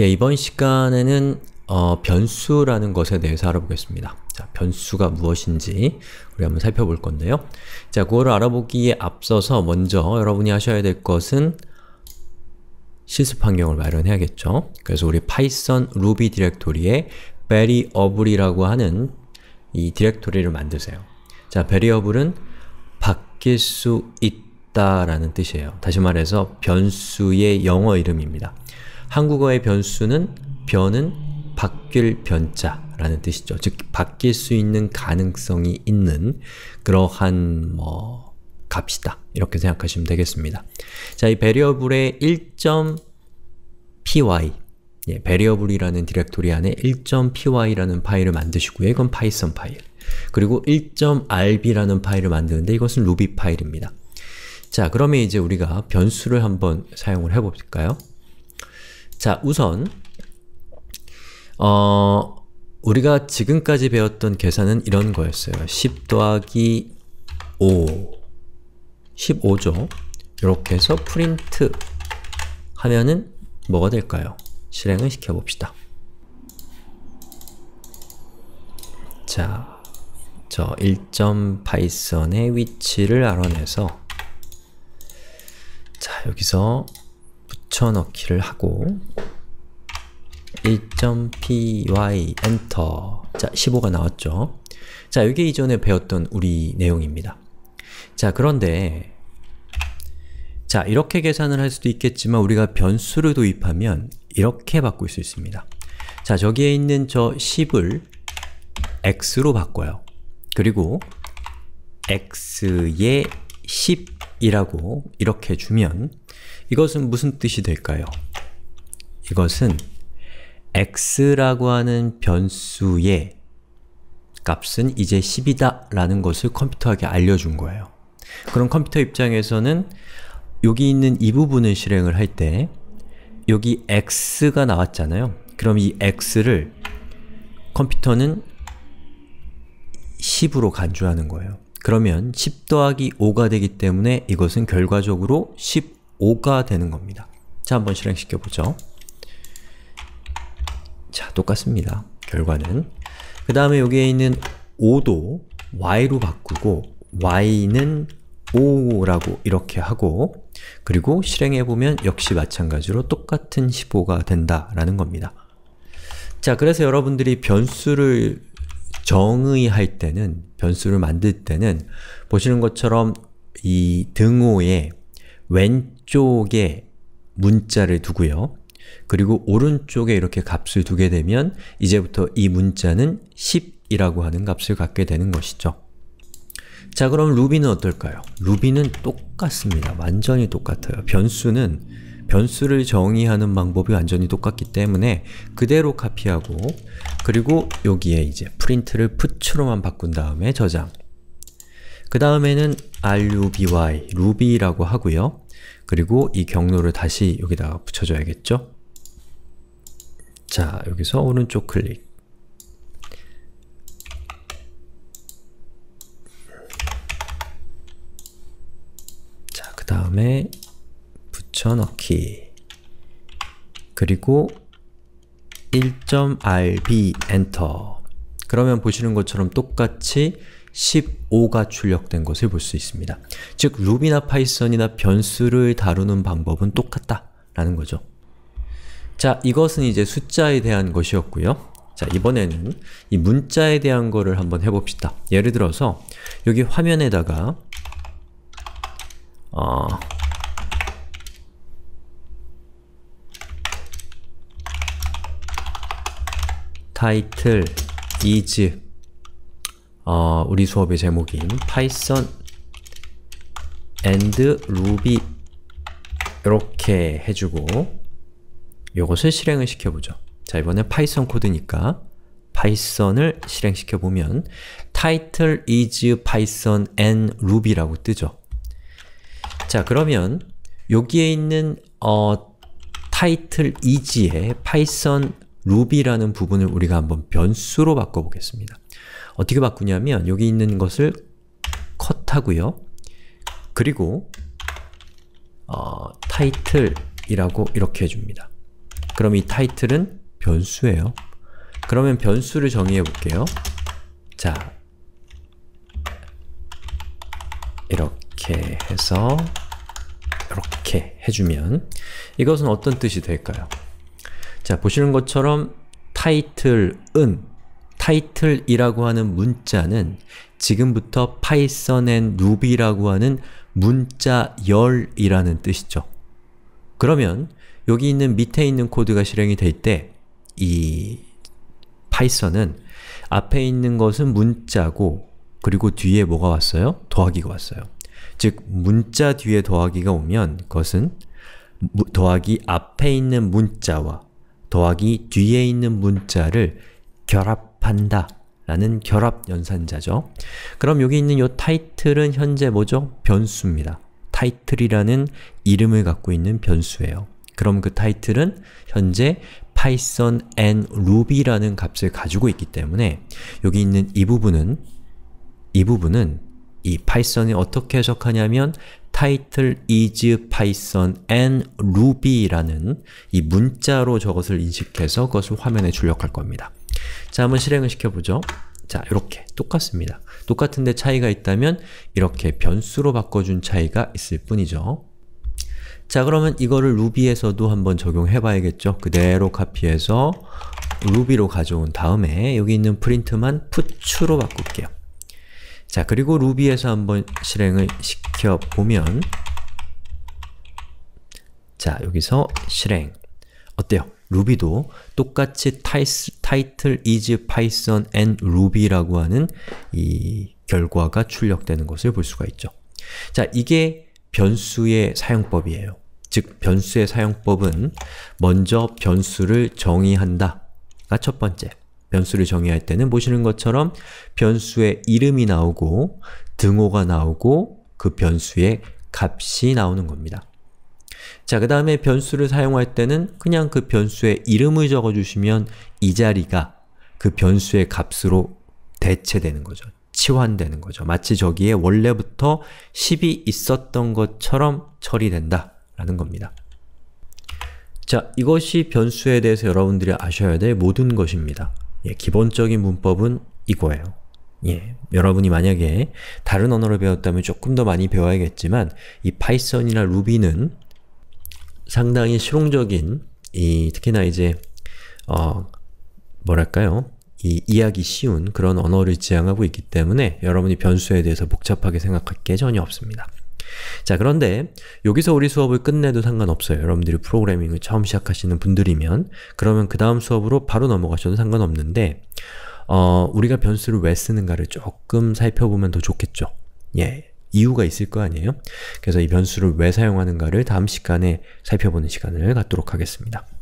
예, 이번 시간에는 어, 변수라는 것에 대해서 알아보겠습니다. 자, 변수가 무엇인지 우리 한번 살펴볼 건데요. 자, 그거를 알아보기에 앞서서 먼저 여러분이 하셔야 될 것은 실습 환경을 마련해야겠죠. 그래서 우리 파이썬 루비 디렉토리에 variable이라고 하는 이 디렉토리를 만드세요. 자, variable은 바뀔 수 있다라는 뜻이에요. 다시 말해서 변수의 영어 이름입니다. 한국어의 변수는 변은 바뀔 변자라는 뜻이죠. 즉 바뀔 수 있는 가능성이 있는 그러한 뭐 값이다. 이렇게 생각하시면 되겠습니다. 자, 이 variable의 1.py 예, variable이라는 디렉토리 안에 1.py라는 파일을 만드시고요. 이건 파이썬 파일. 그리고 1.rb라는 파일을 만드는데 이것은 루비 파일입니다. 자, 그러면 이제 우리가 변수를 한번 사용을 해볼까요? 자, 우선 어, 우리가 지금까지 배웠던 계산은 이런 거였어요. 10 더하기 5 15죠? 이렇게 해서 프린트 하면은 뭐가 될까요? 실행을 시켜봅시다. 자, 저 1점 파이썬의 위치를 알아내서 자, 여기서 붙여넣기를 하고 1.py 엔터 자 15가 나왔죠 자 이게 이전에 배웠던 우리 내용입니다 자 그런데 자 이렇게 계산을 할 수도 있겠지만 우리가 변수를 도입하면 이렇게 바꿀 수 있습니다 자 저기에 있는 저 10을 x로 바꿔요 그리고 x에 10이라고 이렇게 주면 이것은 무슨 뜻이 될까요? 이것은 x라고 하는 변수의 값은 이제 10이다 라는 것을 컴퓨터에게 알려준 거예요. 그럼 컴퓨터 입장에서는 여기 있는 이 부분을 실행을 할 때 여기 x가 나왔잖아요. 그럼 이 x를 컴퓨터는 10으로 간주하는 거예요. 그러면 10 더하기 5가 되기 때문에 이것은 결과적으로 5가 되는 겁니다. 자, 한번 실행시켜보죠. 자, 똑같습니다. 결과는 그 다음에 여기에 있는 5도 y로 바꾸고 y는 5라고 이렇게 하고 그리고 실행해보면 역시 마찬가지로 똑같은 15가 된다라는 겁니다. 자, 그래서 여러분들이 변수를 정의할 때는, 변수를 만들 때는 보시는 것처럼 이 등호의 왼 왼쪽에 문자를 두고요. 그리고 오른쪽에 이렇게 값을 두게 되면 이제부터 이 문자는 10이라고 하는 값을 갖게 되는 것이죠. 자 그럼 루비는 어떨까요? 루비는 똑같습니다. 완전히 똑같아요. 변수는 변수를 정의하는 방법이 완전히 똑같기 때문에 그대로 카피하고 그리고 여기에 이제 프린트를 푸츠로만 바꾼 다음에 저장 그 다음에는 ruby, ruby라고 하고요. 그리고 이 경로를 다시 여기다가 붙여줘야겠죠? 자, 여기서 오른쪽 클릭 자, 그 다음에 붙여넣기 그리고 1.rb 엔터 그러면 보시는 것처럼 똑같이 15가 출력된 것을 볼 수 있습니다. 즉, 루비나 파이썬이나 변수를 다루는 방법은 똑같다라는 거죠. 자, 이것은 이제 숫자에 대한 것이었고요. 자, 이번에는 이 문자에 대한 거를 한번 해봅시다. 예를 들어서 여기 화면에다가 어, 타이틀 is 어, 우리 수업의 제목인 p 파이썬 and Ruby 이렇게 해주고 요것을 실행을 시켜보죠. 자, 이번엔 파이썬 코드니까 파이썬을 실행시켜보면 title is python and ruby라고 뜨죠. 자, 그러면 여기에 있는 어, title is의 python ruby라는 부분을 우리가 한번 변수로 바꿔보겠습니다. 어떻게 바꾸냐면 여기 있는 것을 컷하고요. 그리고 어, 타이틀이라고 이렇게 해줍니다. 그럼 이 타이틀은 변수예요. 그러면 변수를 정의해 볼게요. 자, 이렇게 해서 이렇게 해주면 이것은 어떤 뜻이 될까요? 자, 보시는 것처럼 타이틀은 title이라고 하는 문자는 지금부터 파이썬 앤 루비라고 하는 문자 열이라는 뜻이죠. 그러면 여기 있는 밑에 있는 코드가 실행이 될 때 이 파이썬은 앞에 있는 것은 문자고 그리고 뒤에 뭐가 왔어요? 더하기가 왔어요. 즉, 문자 뒤에 더하기가 오면 그것은 더하기 앞에 있는 문자와 더하기 뒤에 있는 문자를 결합 답한다 라는 결합 연산자죠. 그럼 여기 있는 이 타이틀은 현재 뭐죠? 변수입니다. 타이틀이라는 이름을 갖고 있는 변수예요. 그럼 그 타이틀은 현재 python and ruby라는 값을 가지고 있기 때문에 여기 있는 이 부분은 이 부분은 이 python이 어떻게 해석하냐면 title is python and ruby라는 이 문자로 저것을 인식해서 그것을 화면에 출력할 겁니다. 자, 한번 실행을 시켜보죠. 자, 이렇게 똑같습니다. 똑같은데 차이가 있다면 이렇게 변수로 바꿔준 차이가 있을 뿐이죠. 자, 그러면 이거를 루비에서도 한번 적용해봐야겠죠. 그대로 카피해서 루비로 가져온 다음에 여기 있는 프린트만 푸츠로 바꿀게요. 자, 그리고 루비에서 한번 실행을 시켜보면 자, 여기서 실행 어때요? 루비도 똑같이 타이스, 타이틀 is python and ruby라고 하는 이 결과가 출력되는 것을 볼 수가 있죠. 자, 이게 변수의 사용법이에요. 즉, 변수의 사용법은 먼저 변수를 정의한다가 첫 번째. 변수를 정의할 때는 보시는 것처럼 변수의 이름이 나오고 등호가 나오고 그 변수의 값이 나오는 겁니다. 자, 그 다음에 변수를 사용할 때는 그냥 그 변수의 이름을 적어주시면 이 자리가 그 변수의 값으로 대체되는 거죠. 치환되는 거죠. 마치 저기에 원래부터 10이 있었던 것처럼 처리된다 라는 겁니다. 자, 이것이 변수에 대해서 여러분들이 아셔야 될 모든 것입니다. 예, 기본적인 문법은 이거예요. 예, 여러분이 만약에 다른 언어를 배웠다면 조금 더 많이 배워야겠지만 이 파이썬이나 루비는 상당히 실용적인 이 특히나 이제 어 뭐랄까요? 이 이해하기 쉬운 그런 언어를 지향하고 있기 때문에 여러분이 변수에 대해서 복잡하게 생각할 게 전혀 없습니다. 자 그런데 여기서 우리 수업을 끝내도 상관없어요. 여러분들이 프로그래밍을 처음 시작하시는 분들이면 그러면 그 다음 수업으로 바로 넘어가셔도 상관없는데 어, 우리가 변수를 왜 쓰는가를 조금 살펴보면 더 좋겠죠. 예, 이유가 있을 거 아니에요? 그래서 이 변수를 왜 사용하는가를 다음 시간에 살펴보는 시간을 갖도록 하겠습니다.